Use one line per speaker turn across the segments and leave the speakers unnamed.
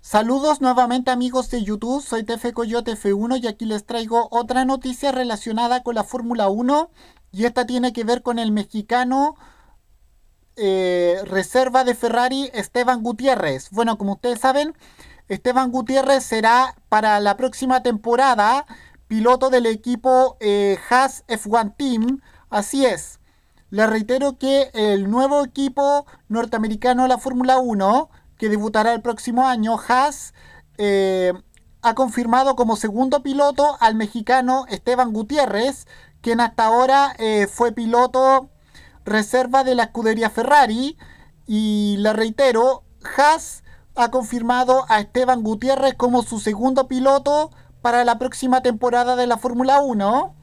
Saludos nuevamente amigos de YouTube, soy TF Coyote F1 y aquí les traigo otra noticia relacionada con la Fórmula 1 y esta tiene que ver con el mexicano eh, reserva de Ferrari Esteban Gutiérrez. Bueno, como ustedes saben, Esteban Gutiérrez será para la próxima temporada piloto del equipo eh, Haas F1 Team, así es. Les reitero que el nuevo equipo norteamericano de la Fórmula 1 que debutará el próximo año, Haas eh, ha confirmado como segundo piloto al mexicano Esteban Gutiérrez, quien hasta ahora eh, fue piloto reserva de la escudería Ferrari. Y le reitero, Haas ha confirmado a Esteban Gutiérrez como su segundo piloto para la próxima temporada de la Fórmula 1.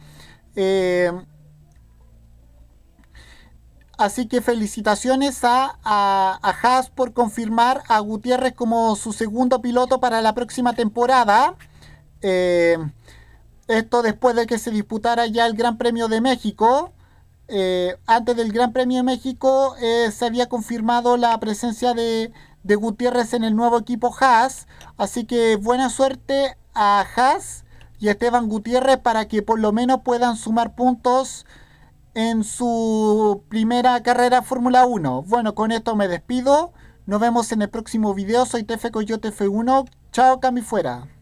Así que felicitaciones a, a, Haas por confirmar a Gutiérrez como su segundo piloto para la próxima temporada. Eh, esto después de que se disputara ya el Gran Premio de México. Eh, antes del Gran Premio de México eh, se había confirmado la presencia de, de Gutiérrez en el nuevo equipo Haas. Así que buena suerte a Haas y Esteban Gutiérrez para que por lo menos puedan sumar puntos en su primera carrera Fórmula 1. Bueno, con esto me despido. Nos vemos en el próximo video. Soy Tefe Coyote F1. Chao, Cami fuera.